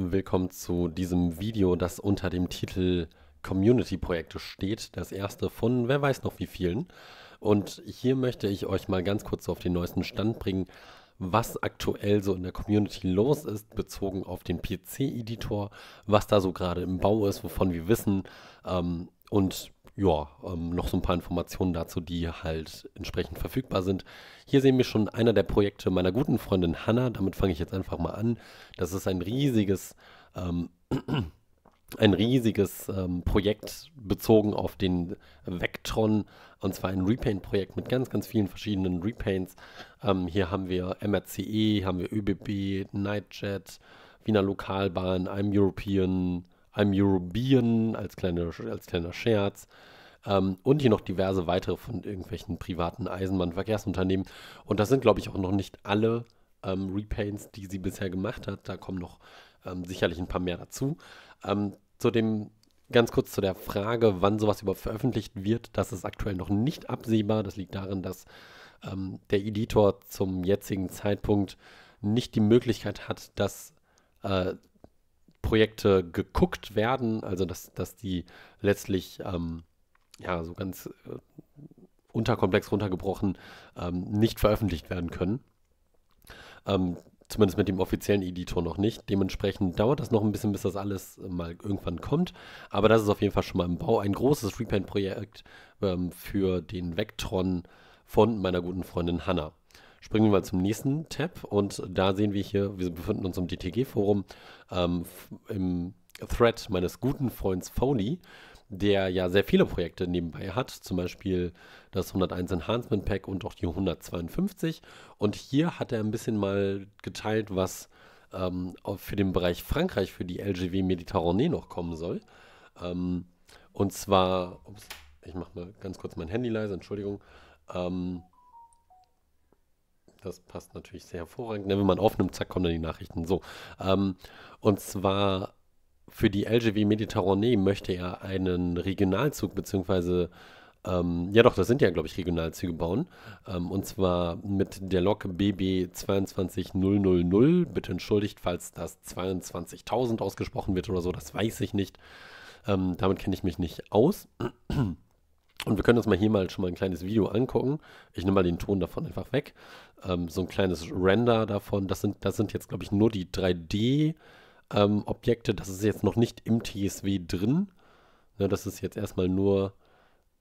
willkommen zu diesem Video, das unter dem Titel Community-Projekte steht. Das erste von wer weiß noch wie vielen. Und hier möchte ich euch mal ganz kurz auf den neuesten Stand bringen, was aktuell so in der Community los ist, bezogen auf den PC-Editor, was da so gerade im Bau ist, wovon wir wissen ähm, und ja, ähm, noch so ein paar Informationen dazu, die halt entsprechend verfügbar sind. Hier sehen wir schon einer der Projekte meiner guten Freundin Hanna. Damit fange ich jetzt einfach mal an. Das ist ein riesiges, ähm, ein riesiges ähm, Projekt bezogen auf den Vectron. Und zwar ein Repaint-Projekt mit ganz, ganz vielen verschiedenen Repaints. Ähm, hier haben wir MRCE, haben wir ÖBB, Nightjet, Wiener Lokalbahn, I'm European, I'm European als, kleine, als kleiner Scherz. Ähm, und hier noch diverse weitere von irgendwelchen privaten Eisenbahnverkehrsunternehmen. Und das sind, glaube ich, auch noch nicht alle ähm, Repaints, die sie bisher gemacht hat. Da kommen noch ähm, sicherlich ein paar mehr dazu. Ähm, zu dem ganz kurz zu der Frage, wann sowas überhaupt veröffentlicht wird. Das ist aktuell noch nicht absehbar. Das liegt darin, dass ähm, der Editor zum jetzigen Zeitpunkt nicht die Möglichkeit hat, das äh, Projekte geguckt werden, also dass, dass die letztlich ähm, ja so ganz äh, unterkomplex runtergebrochen ähm, nicht veröffentlicht werden können. Ähm, zumindest mit dem offiziellen Editor noch nicht. Dementsprechend dauert das noch ein bisschen, bis das alles mal irgendwann kommt. Aber das ist auf jeden Fall schon mal im Bau. Ein großes Repaint-Projekt ähm, für den Vectron von meiner guten Freundin Hanna springen wir mal zum nächsten Tab und da sehen wir hier, wir befinden uns im DTG-Forum ähm, im Thread meines guten Freunds Foley, der ja sehr viele Projekte nebenbei hat, zum Beispiel das 101 Enhancement Pack und auch die 152. Und hier hat er ein bisschen mal geteilt, was ähm, für den Bereich Frankreich für die LGW Mediterranee noch kommen soll. Ähm, und zwar, ups, ich mache mal ganz kurz mein Handy leise, Entschuldigung. Ähm, das passt natürlich sehr hervorragend. Wenn man aufnimmt, zack, kommen dann die Nachrichten. So. Ähm, und zwar für die LGW Mediterranee möchte er einen Regionalzug beziehungsweise ähm, ja doch, das sind ja, glaube ich, Regionalzüge bauen. Ähm, und zwar mit der Lok BB 22000. Bitte entschuldigt, falls das 22.000 ausgesprochen wird oder so, das weiß ich nicht. Ähm, damit kenne ich mich nicht aus. Und wir können uns mal hier mal schon mal ein kleines Video angucken. Ich nehme mal den Ton davon einfach weg. Ähm, so ein kleines Render davon. Das sind, das sind jetzt, glaube ich, nur die 3D-Objekte. Ähm, das ist jetzt noch nicht im TSW drin. Ne, das ist jetzt erstmal nur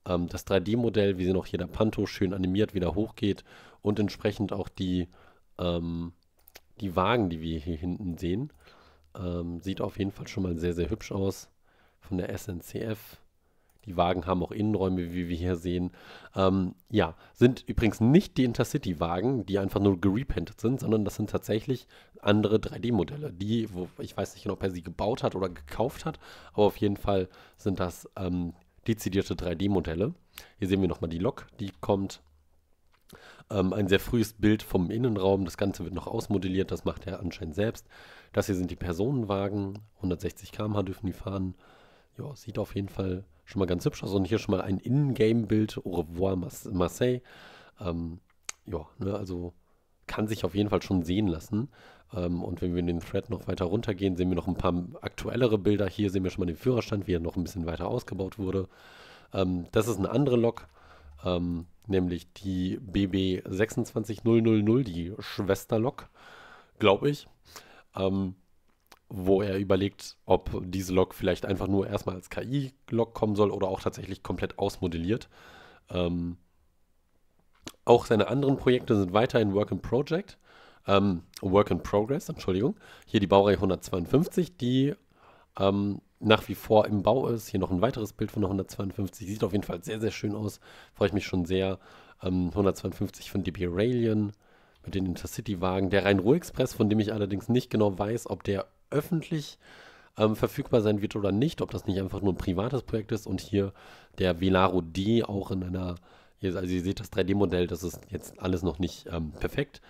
ähm, das 3D-Modell, wie sie noch hier der Panto schön animiert wieder hochgeht. Und entsprechend auch die, ähm, die Wagen, die wir hier hinten sehen. Ähm, sieht auf jeden Fall schon mal sehr, sehr hübsch aus. Von der SNCF. Die Wagen haben auch Innenräume, wie wir hier sehen. Ähm, ja, sind übrigens nicht die Intercity-Wagen, die einfach nur gerepentet sind, sondern das sind tatsächlich andere 3D-Modelle, die, wo, ich weiß nicht genau, ob er sie gebaut hat oder gekauft hat, aber auf jeden Fall sind das ähm, dezidierte 3D-Modelle. Hier sehen wir nochmal die Lok, die kommt ähm, ein sehr frühes Bild vom Innenraum. Das Ganze wird noch ausmodelliert, das macht er anscheinend selbst. Das hier sind die Personenwagen. 160 km/h dürfen die fahren. Ja, sieht auf jeden Fall schon mal ganz hübsch aus. Also und hier schon mal ein In-Game-Bild, Au revoir Marseille. Ähm, ja, ne, also kann sich auf jeden Fall schon sehen lassen. Ähm, und wenn wir in den Thread noch weiter runtergehen, sehen wir noch ein paar aktuellere Bilder. Hier sehen wir schon mal den Führerstand, wie er noch ein bisschen weiter ausgebaut wurde. Ähm, das ist eine andere Lok, ähm, nämlich die BB 26000, die Schwesterlok, glaube ich. Ähm, wo er überlegt, ob diese Lok vielleicht einfach nur erstmal als KI-Lok kommen soll oder auch tatsächlich komplett ausmodelliert. Ähm, auch seine anderen Projekte sind weiterhin Work in Project, ähm, Work in Progress, Entschuldigung. Hier die Baureihe 152, die ähm, nach wie vor im Bau ist. Hier noch ein weiteres Bild von der 152. Sieht auf jeden Fall sehr, sehr schön aus. Freue ich mich schon sehr. 152 ähm, von DB Railion mit den Intercity-Wagen. Der Rhein-Ruhr-Express, von dem ich allerdings nicht genau weiß, ob der öffentlich ähm, verfügbar sein wird oder nicht, ob das nicht einfach nur ein privates Projekt ist und hier der Velaro D auch in einer, also ihr seht das 3D-Modell, das ist jetzt alles noch nicht ähm, perfekt.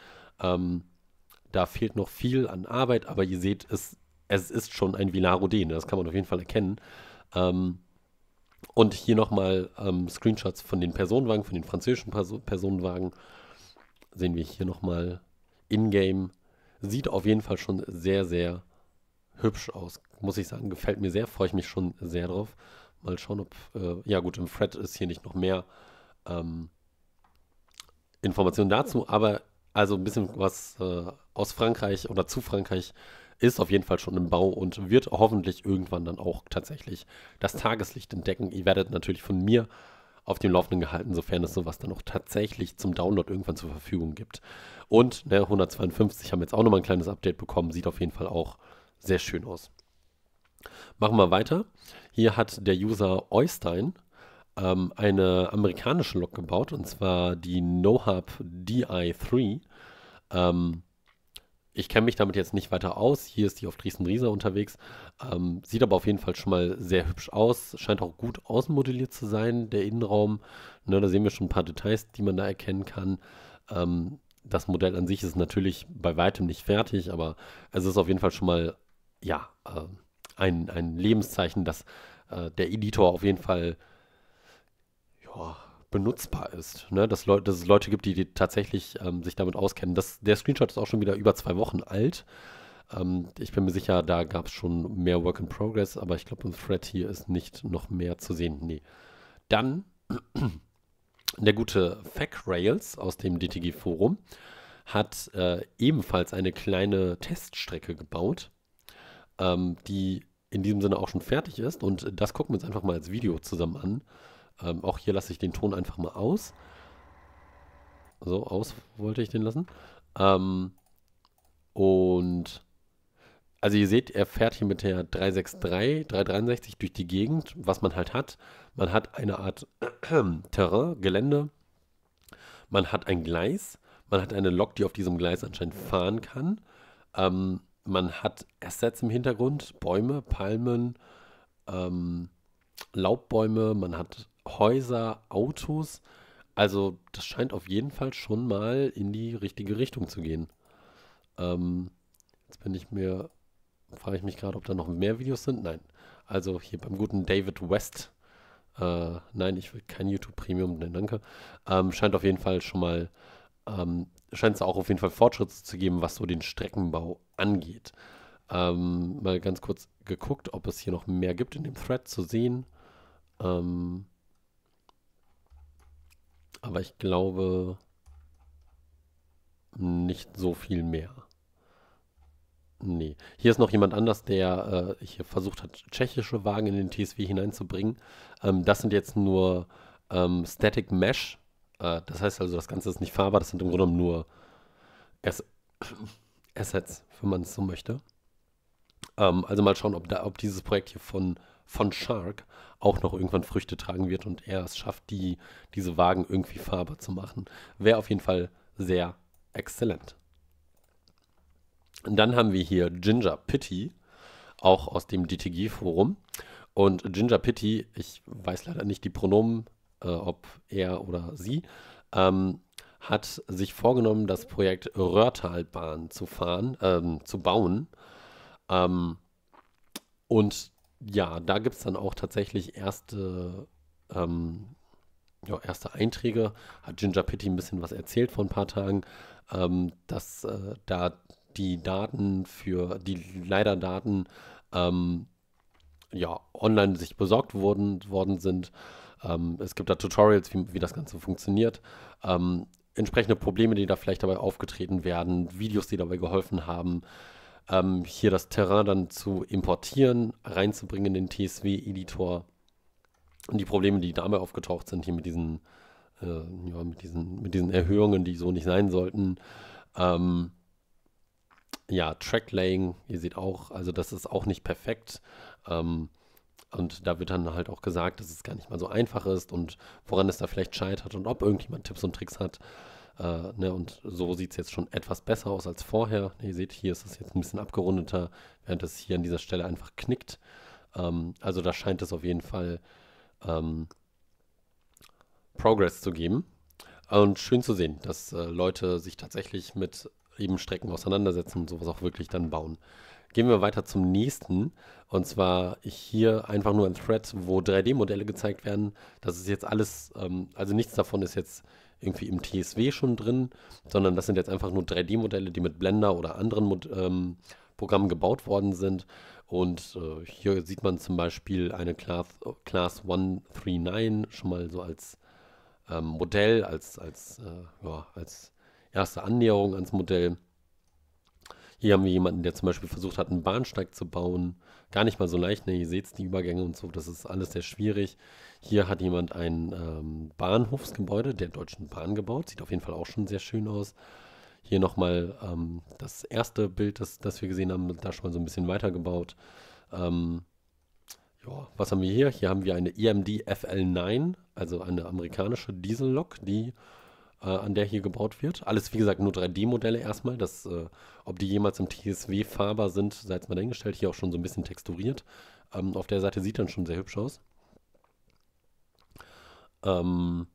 Ähm, da fehlt noch viel an Arbeit, aber ihr seht, es, es ist schon ein Velaro D, ne? das kann man auf jeden Fall erkennen. Ähm, und hier nochmal ähm, Screenshots von den Personenwagen, von den französischen Person Personenwagen. Sehen wir hier nochmal in-game. Sieht auf jeden Fall schon sehr, sehr hübsch aus, muss ich sagen. Gefällt mir sehr, freue ich mich schon sehr drauf. Mal schauen, ob, äh, ja gut, im Fred ist hier nicht noch mehr ähm, Informationen dazu, aber also ein bisschen was äh, aus Frankreich oder zu Frankreich ist auf jeden Fall schon im Bau und wird hoffentlich irgendwann dann auch tatsächlich das Tageslicht entdecken. Ihr werdet natürlich von mir auf dem Laufenden gehalten, sofern es sowas dann auch tatsächlich zum Download irgendwann zur Verfügung gibt. Und ne, 152 haben jetzt auch nochmal ein kleines Update bekommen, sieht auf jeden Fall auch sehr schön aus. Machen wir weiter. Hier hat der User Eustein ähm, eine amerikanische Lok gebaut, und zwar die NoHub DI3. Ähm, ich kenne mich damit jetzt nicht weiter aus. Hier ist die auf dresden Rieser unterwegs. Ähm, sieht aber auf jeden Fall schon mal sehr hübsch aus. Scheint auch gut außenmodelliert zu sein, der Innenraum. Ne, da sehen wir schon ein paar Details, die man da erkennen kann. Ähm, das Modell an sich ist natürlich bei weitem nicht fertig, aber es ist auf jeden Fall schon mal ja, äh, ein, ein Lebenszeichen, dass äh, der Editor auf jeden Fall ja, benutzbar ist. Ne? Dass, Leu dass es Leute gibt, die, die tatsächlich ähm, sich damit auskennen. Das, der Screenshot ist auch schon wieder über zwei Wochen alt. Ähm, ich bin mir sicher, da gab es schon mehr Work in Progress, aber ich glaube, im Thread hier ist nicht noch mehr zu sehen. Nee. Dann der gute FacRails aus dem DTG-Forum hat äh, ebenfalls eine kleine Teststrecke gebaut ähm, die in diesem Sinne auch schon fertig ist. Und das gucken wir uns einfach mal als Video zusammen an. Ähm, auch hier lasse ich den Ton einfach mal aus. So, aus wollte ich den lassen. Ähm, und also ihr seht, er fährt hier mit der 363, 363 durch die Gegend, was man halt hat. Man hat eine Art Terrain, Gelände. Man hat ein Gleis. Man hat eine Lok, die auf diesem Gleis anscheinend fahren kann. Ähm, man hat Assets im Hintergrund, Bäume, Palmen, ähm, Laubbäume, man hat Häuser, Autos. Also das scheint auf jeden Fall schon mal in die richtige Richtung zu gehen. Ähm, jetzt bin ich mir, frage ich mich gerade, ob da noch mehr Videos sind. Nein. Also hier beim guten David West. Äh, nein, ich will kein YouTube Premium, nein, danke. Ähm, scheint auf jeden Fall schon mal, ähm, scheint es auch auf jeden Fall Fortschritte zu geben, was so den Streckenbau angeht. Ähm, mal ganz kurz geguckt, ob es hier noch mehr gibt in dem Thread zu sehen. Ähm, aber ich glaube nicht so viel mehr. Nee. Hier ist noch jemand anders, der äh, hier versucht hat, tschechische Wagen in den TSW hineinzubringen. Ähm, das sind jetzt nur ähm, Static Mesh. Äh, das heißt also, das Ganze ist nicht fahrbar. Das sind im Grunde genommen nur. Es Assets, wenn man es so möchte. Ähm, also mal schauen, ob, da, ob dieses Projekt hier von, von Shark auch noch irgendwann Früchte tragen wird und er es schafft, die, diese Wagen irgendwie fahrbar zu machen. Wäre auf jeden Fall sehr exzellent. dann haben wir hier Ginger Pity, auch aus dem DTG-Forum. Und Ginger Pity, ich weiß leider nicht die Pronomen, äh, ob er oder sie, ähm, hat sich vorgenommen, das Projekt Röhrtalbahn zu fahren, ähm, zu bauen. Ähm, und ja, da gibt es dann auch tatsächlich erste, ähm, ja, erste Einträge. Hat Ginger Pitti ein bisschen was erzählt vor ein paar Tagen, ähm, dass äh, da die Daten für die leider Daten ähm, ja, online sich besorgt wurden, worden sind. Ähm, es gibt da Tutorials, wie, wie das Ganze funktioniert. Ähm, entsprechende Probleme, die da vielleicht dabei aufgetreten werden, Videos, die dabei geholfen haben, ähm, hier das Terrain dann zu importieren, reinzubringen in den TSW-Editor und die Probleme, die dabei aufgetaucht sind, hier mit diesen, äh, ja, mit diesen, mit diesen Erhöhungen, die so nicht sein sollten. Ähm, ja, Laying, ihr seht auch, also das ist auch nicht perfekt. Ähm, und da wird dann halt auch gesagt, dass es gar nicht mal so einfach ist und woran es da vielleicht scheitert und ob irgendjemand Tipps und Tricks hat. Äh, ne, und so sieht es jetzt schon etwas besser aus als vorher. ihr seht, hier ist es jetzt ein bisschen abgerundeter, während es hier an dieser Stelle einfach knickt. Ähm, also da scheint es auf jeden Fall ähm, Progress zu geben. Und schön zu sehen, dass äh, Leute sich tatsächlich mit eben Strecken auseinandersetzen und sowas auch wirklich dann bauen. Gehen wir weiter zum nächsten. Und zwar hier einfach nur ein Thread, wo 3D-Modelle gezeigt werden. Das ist jetzt alles, ähm, also nichts davon ist jetzt irgendwie im TSW schon drin, sondern das sind jetzt einfach nur 3D-Modelle, die mit Blender oder anderen Mod ähm, Programmen gebaut worden sind. Und äh, hier sieht man zum Beispiel eine Class, Class 139 schon mal so als ähm, Modell, als, als, äh, ja, als erste Annäherung ans Modell. Hier haben wir jemanden, der zum Beispiel versucht hat, einen Bahnsteig zu bauen. Gar nicht mal so leicht, ne? Ihr seht die Übergänge und so, das ist alles sehr schwierig. Hier hat jemand ein ähm, Bahnhofsgebäude der Deutschen Bahn gebaut. Sieht auf jeden Fall auch schon sehr schön aus. Hier nochmal ähm, das erste Bild, das, das wir gesehen haben, da schon mal so ein bisschen weitergebaut. Ähm, ja, was haben wir hier? Hier haben wir eine EMD FL9, also eine amerikanische Diesellok, die äh, an der hier gebaut wird. Alles, wie gesagt, nur 3D-Modelle erstmal. Das, äh, ob die jemals im TSW fahrbar sind, sei jetzt mal dahingestellt. Hier auch schon so ein bisschen texturiert. Ähm, auf der Seite sieht dann schon sehr hübsch aus. Ähm,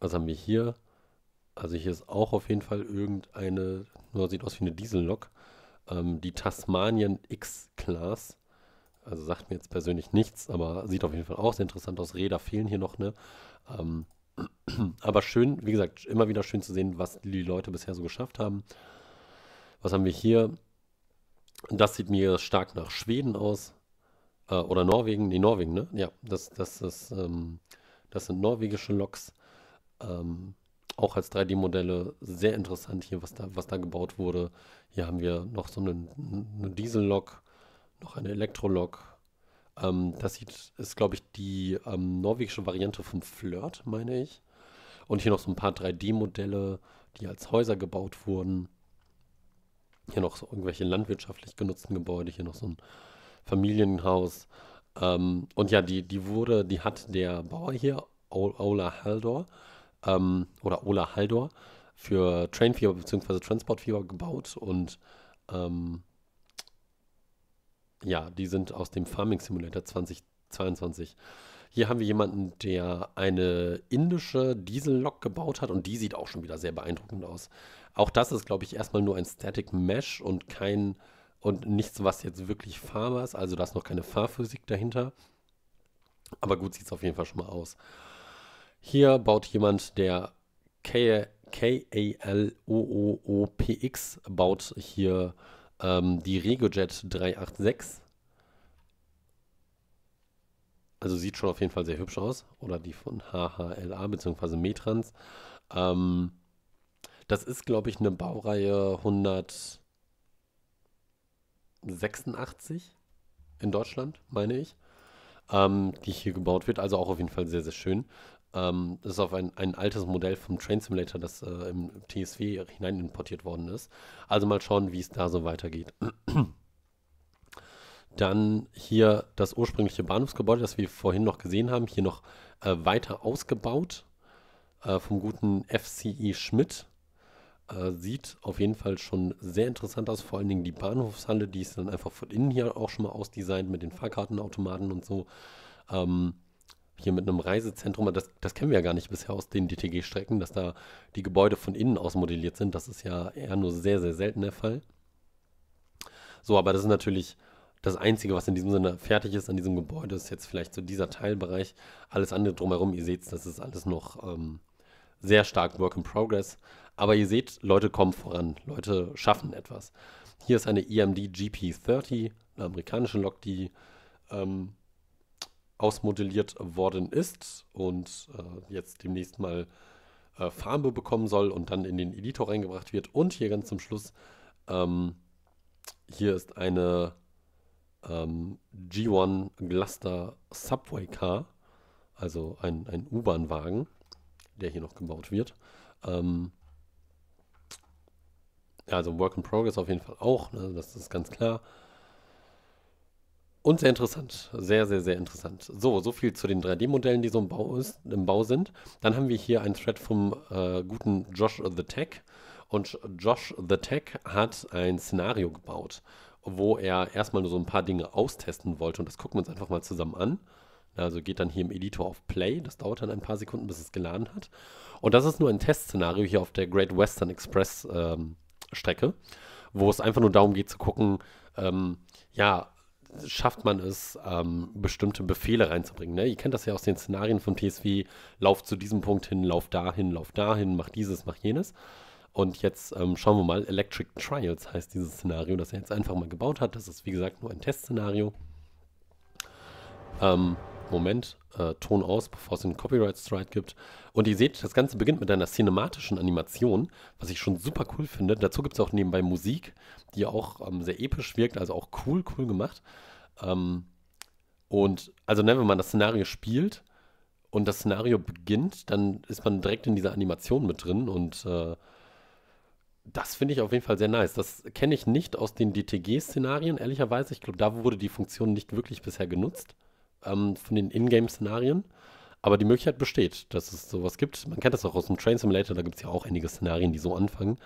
was haben wir hier? Also hier ist auch auf jeden Fall irgendeine, nur sieht aus wie eine Diesellok. Ähm, die Tasmanian X-Class. Also sagt mir jetzt persönlich nichts, aber sieht auf jeden Fall auch sehr interessant aus. Räder fehlen hier noch, ne? Ähm, aber schön, wie gesagt, immer wieder schön zu sehen, was die Leute bisher so geschafft haben. Was haben wir hier? Das sieht mir stark nach Schweden aus. Äh, oder Norwegen. Nee, Norwegen, ne? Ja, das, das, das, ähm, das sind norwegische Loks. Ähm, auch als 3D-Modelle sehr interessant hier, was da, was da gebaut wurde. Hier haben wir noch so eine, eine Diesel-Lok, noch eine Elektro-Lok. Ähm, das ist, glaube ich, die ähm, norwegische Variante vom Flirt, meine ich. Und hier noch so ein paar 3D-Modelle, die als Häuser gebaut wurden. Hier noch so irgendwelche landwirtschaftlich genutzten Gebäude, hier noch so ein Familienhaus. Ähm, und ja, die, die wurde, die hat der Bauer hier, Ola Haldor, ähm, oder Ola Haldor, für Trainfieber bzw. Transportfieber gebaut und ähm, ja, die sind aus dem Farming Simulator 2022. Hier haben wir jemanden, der eine indische Diesellok gebaut hat und die sieht auch schon wieder sehr beeindruckend aus. Auch das ist, glaube ich, erstmal nur ein Static Mesh und kein und nichts, was jetzt wirklich fahrbar ist. Also da ist noch keine Fahrphysik dahinter. Aber gut sieht es auf jeden Fall schon mal aus. Hier baut jemand, der K-A-L-O-O-O-P-X baut hier ähm, die RegoJet 386. Also sieht schon auf jeden Fall sehr hübsch aus. Oder die von HHLA bzw. Metrans. Ähm, das ist, glaube ich, eine Baureihe 186 in Deutschland, meine ich, ähm, die hier gebaut wird. Also auch auf jeden Fall sehr, sehr schön. Ähm, das ist auf ein, ein altes Modell vom Train Simulator, das äh, im TSW hinein importiert worden ist. Also mal schauen, wie es da so weitergeht. Dann hier das ursprüngliche Bahnhofsgebäude, das wir vorhin noch gesehen haben, hier noch äh, weiter ausgebaut äh, vom guten FCE Schmidt. Äh, sieht auf jeden Fall schon sehr interessant aus, vor allen Dingen die Bahnhofshalle, die ist dann einfach von innen hier auch schon mal ausdesignt mit den Fahrkartenautomaten und so. Ähm, hier mit einem Reisezentrum, das, das kennen wir ja gar nicht bisher aus den DTG-Strecken, dass da die Gebäude von innen aus modelliert sind. Das ist ja eher nur sehr, sehr selten der Fall. So, aber das ist natürlich das Einzige, was in diesem Sinne fertig ist an diesem Gebäude, ist jetzt vielleicht so dieser Teilbereich. Alles andere drumherum, ihr seht, das ist alles noch ähm, sehr stark Work in Progress. Aber ihr seht, Leute kommen voran, Leute schaffen etwas. Hier ist eine EMD GP30, eine amerikanische Lok, die ähm, ausmodelliert worden ist und äh, jetzt demnächst mal äh, Farbe bekommen soll und dann in den Editor reingebracht wird. Und hier ganz zum Schluss, ähm, hier ist eine ähm, G1 Gluster Subway Car, also ein, ein U-Bahn-Wagen, der hier noch gebaut wird. Ähm, also Work in Progress auf jeden Fall auch, ne? das ist ganz klar. Und sehr interessant. Sehr, sehr, sehr interessant. So, so viel zu den 3D-Modellen, die so im Bau, ist, im Bau sind. Dann haben wir hier einen Thread vom äh, guten Josh the Tech. Und Josh the Tech hat ein Szenario gebaut, wo er erstmal nur so ein paar Dinge austesten wollte. Und das gucken wir uns einfach mal zusammen an. Also geht dann hier im Editor auf Play. Das dauert dann ein paar Sekunden, bis es geladen hat. Und das ist nur ein Testszenario hier auf der Great Western Express ähm, Strecke, wo es einfach nur darum geht zu gucken, ähm, ja, schafft man es, ähm, bestimmte Befehle reinzubringen. Ne? Ihr kennt das ja aus den Szenarien von TSW, lauf zu diesem Punkt hin, lauf dahin, lauf dahin, mach dieses, mach jenes. Und jetzt ähm, schauen wir mal, Electric Trials heißt dieses Szenario, das er jetzt einfach mal gebaut hat. Das ist, wie gesagt, nur ein Testszenario. Ähm, Moment, äh, Ton aus, bevor es einen Copyright Strike gibt. Und ihr seht, das Ganze beginnt mit einer cinematischen Animation, was ich schon super cool finde. Dazu gibt es auch nebenbei Musik, die auch ähm, sehr episch wirkt, also auch cool, cool gemacht. Ähm, und also ne, wenn man das Szenario spielt und das Szenario beginnt, dann ist man direkt in dieser Animation mit drin und äh, das finde ich auf jeden Fall sehr nice. Das kenne ich nicht aus den DTG-Szenarien, ehrlicherweise. Ich glaube, da wurde die Funktion nicht wirklich bisher genutzt ähm, von den Ingame-Szenarien. Aber die Möglichkeit besteht, dass es sowas gibt. Man kennt das auch aus dem Train Simulator, da gibt es ja auch einige Szenarien, die so anfangen.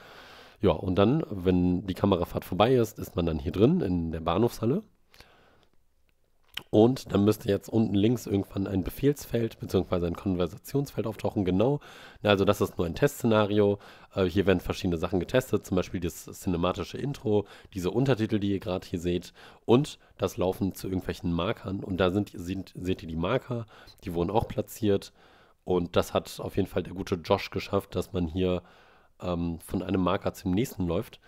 Ja, und dann, wenn die Kamerafahrt vorbei ist, ist man dann hier drin in der Bahnhofshalle. Und dann müsste jetzt unten links irgendwann ein Befehlsfeld bzw. ein Konversationsfeld auftauchen. Genau. Also das ist nur ein Testszenario. Äh, hier werden verschiedene Sachen getestet, zum Beispiel das cinematische Intro, diese Untertitel, die ihr gerade hier seht, und das Laufen zu irgendwelchen Markern. Und da sind, sind, seht ihr die Marker, die wurden auch platziert. Und das hat auf jeden Fall der gute Josh geschafft, dass man hier ähm, von einem Marker zum nächsten läuft.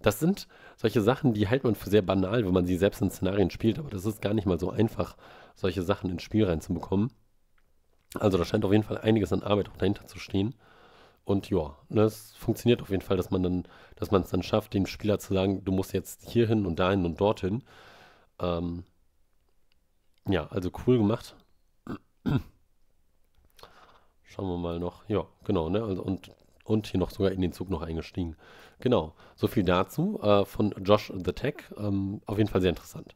Das sind solche Sachen, die hält man für sehr banal, wenn man sie selbst in Szenarien spielt, aber das ist gar nicht mal so einfach, solche Sachen ins Spiel reinzubekommen. Also da scheint auf jeden Fall einiges an Arbeit auch dahinter zu stehen. Und ja, das ne, funktioniert auf jeden Fall, dass man dann, dass man es dann schafft, dem Spieler zu sagen, du musst jetzt hierhin und dahin und dorthin. Ähm, ja, also cool gemacht. Schauen wir mal noch. Ja, genau, ne? Also, und und hier noch sogar in den Zug noch eingestiegen. Genau, so viel dazu äh, von Josh the Tech. Ähm, auf jeden Fall sehr interessant.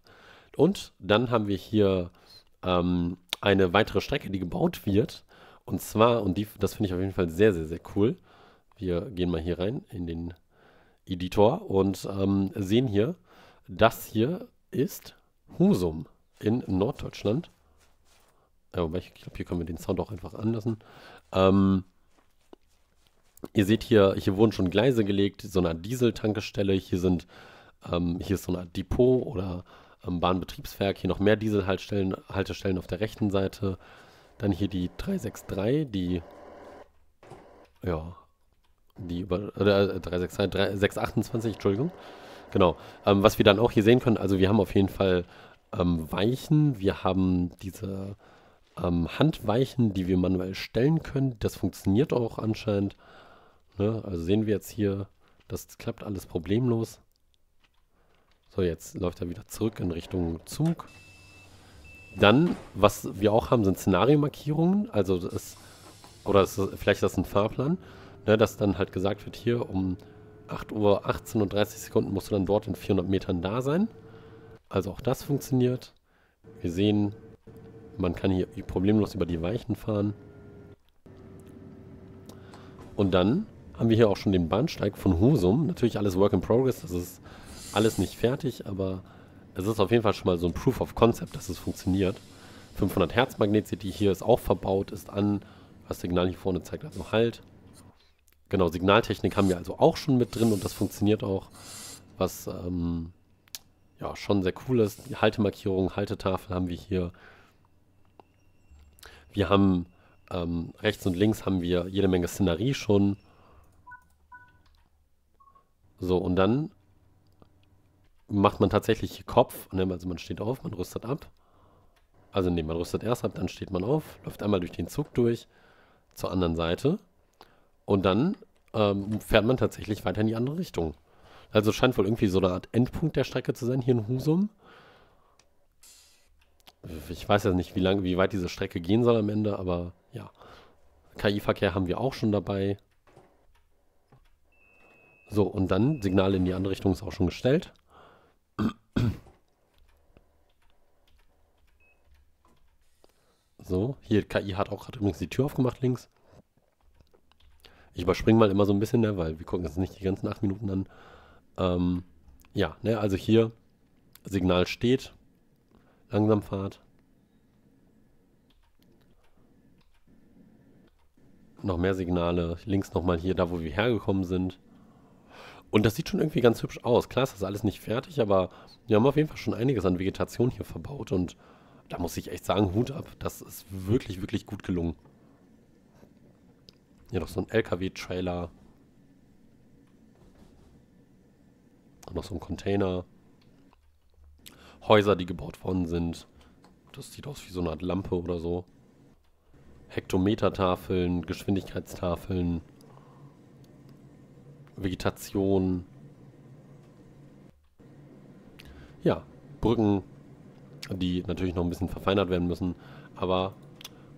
Und dann haben wir hier ähm, eine weitere Strecke, die gebaut wird. Und zwar, und die, das finde ich auf jeden Fall sehr, sehr, sehr cool. Wir gehen mal hier rein in den Editor und ähm, sehen hier, das hier ist Husum in Norddeutschland. Ja, ich glaube, hier können wir den Sound auch einfach anlassen. Ähm, Ihr seht hier, hier wurden schon Gleise gelegt, so eine Dieseltankestelle, hier sind, ähm, hier ist so eine Art Depot oder ähm, Bahnbetriebswerk, hier noch mehr Dieselhaltestellen Haltestellen auf der rechten Seite. Dann hier die 363, die, ja, die über, äh, 363, 3, 628, Entschuldigung. Genau, ähm, was wir dann auch hier sehen können, also wir haben auf jeden Fall ähm, Weichen, wir haben diese ähm, Handweichen, die wir manuell stellen können. Das funktioniert auch anscheinend. Ne? Also sehen wir jetzt hier, das klappt alles problemlos. So, jetzt läuft er wieder zurück in Richtung Zug. Dann, was wir auch haben, sind Szenariomarkierungen. Also das ist, oder das vielleicht ist das ein Fahrplan, ne, dass dann halt gesagt wird, hier um 8 Uhr 18 und 30 Sekunden musst du dann dort in 400 Metern da sein. Also auch das funktioniert. Wir sehen, man kann hier problemlos über die Weichen fahren. Und dann haben wir hier auch schon den Bahnsteig von Husum. Natürlich alles Work in Progress, das ist alles nicht fertig, aber es ist auf jeden Fall schon mal so ein Proof of Concept, dass es funktioniert. 500 Hertz Magnet die hier ist auch verbaut, ist an. Das Signal hier vorne zeigt also Halt. Genau, Signaltechnik haben wir also auch schon mit drin und das funktioniert auch, was ähm, ja schon sehr cool ist. Die Haltemarkierung, Haltetafel haben wir hier. Wir haben ähm, rechts und links haben wir jede Menge Szenerie schon. So, und dann macht man tatsächlich Kopf. Also man steht auf, man rüstet ab. Also nee, man rüstet erst ab, dann steht man auf, läuft einmal durch den Zug durch zur anderen Seite. Und dann ähm, fährt man tatsächlich weiter in die andere Richtung. Also scheint wohl irgendwie so eine Art Endpunkt der Strecke zu sein, hier in Husum. Ich weiß ja nicht, wie lang, wie weit diese Strecke gehen soll am Ende, aber ja. KI-Verkehr haben wir auch schon dabei. So, und dann Signal in die andere Richtung ist auch schon gestellt. So, hier KI hat auch gerade übrigens die Tür aufgemacht links. Ich überspringe mal immer so ein bisschen, ne, weil wir gucken jetzt nicht die ganzen acht Minuten an. Ähm, ja, ne, also hier Signal steht, langsam Fahrt. Noch mehr Signale, links nochmal hier, da wo wir hergekommen sind. Und das sieht schon irgendwie ganz hübsch aus. Klar ist das alles nicht fertig, aber wir haben auf jeden Fall schon einiges an Vegetation hier verbaut. Und da muss ich echt sagen, Hut ab. Das ist wirklich, wirklich gut gelungen. Hier noch so ein LKW-Trailer. Noch so ein Container. Häuser, die gebaut worden sind. Das sieht aus wie so eine Art Lampe oder so. Hektometertafeln, Geschwindigkeitstafeln. Vegetation. Ja, Brücken, die natürlich noch ein bisschen verfeinert werden müssen. Aber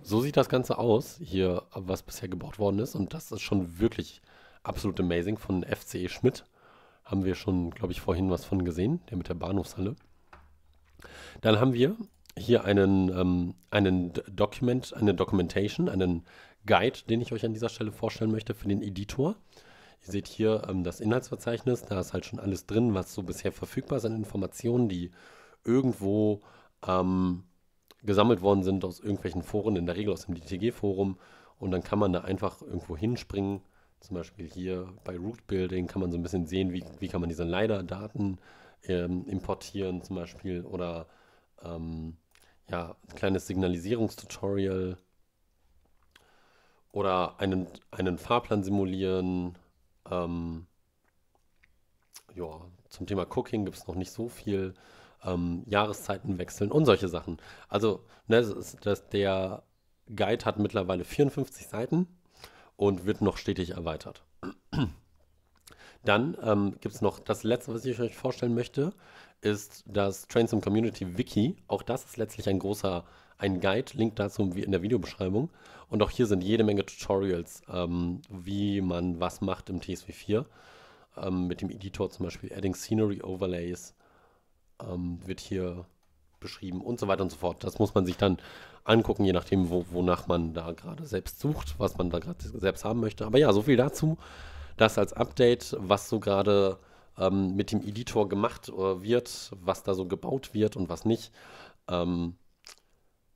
so sieht das Ganze aus, hier, was bisher gebaut worden ist. Und das ist schon wirklich absolut amazing von FCE Schmidt. Haben wir schon, glaube ich, vorhin was von gesehen, der mit der Bahnhofshalle. Dann haben wir hier einen, ähm, einen Document, eine Documentation, einen Guide, den ich euch an dieser Stelle vorstellen möchte für den Editor. Ihr seht hier ähm, das Inhaltsverzeichnis, da ist halt schon alles drin, was so bisher verfügbar ist an Informationen, die irgendwo ähm, gesammelt worden sind aus irgendwelchen Foren, in der Regel aus dem DTG-Forum. Und dann kann man da einfach irgendwo hinspringen. Zum Beispiel hier bei Root Building kann man so ein bisschen sehen, wie, wie kann man diese LiDAR-Daten ähm, importieren zum Beispiel oder ähm, ja, ein kleines Signalisierungstutorial oder einen, einen Fahrplan simulieren, ähm, ja, zum Thema Cooking gibt es noch nicht so viel. Ähm, Jahreszeiten wechseln und solche Sachen. Also, ne, das, das, der Guide hat mittlerweile 54 Seiten und wird noch stetig erweitert. Dann ähm, gibt es noch das letzte, was ich euch vorstellen möchte, ist das Trainsome Community Wiki. Auch das ist letztlich ein großer ein Guide, Link dazu in der Videobeschreibung. Und auch hier sind jede Menge Tutorials, ähm, wie man was macht im TSW 4. Ähm, mit dem Editor zum Beispiel Adding Scenery Overlays ähm, wird hier beschrieben und so weiter und so fort. Das muss man sich dann angucken, je nachdem, wo, wonach man da gerade selbst sucht, was man da gerade selbst haben möchte. Aber ja, so viel dazu. Das als Update, was so gerade ähm, mit dem Editor gemacht äh, wird, was da so gebaut wird und was nicht. Ähm,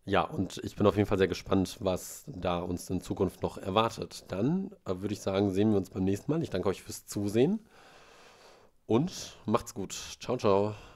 ja, und ich bin auf jeden Fall sehr gespannt, was da uns in Zukunft noch erwartet. Dann äh, würde ich sagen, sehen wir uns beim nächsten Mal. Ich danke euch fürs Zusehen und macht's gut. Ciao, ciao.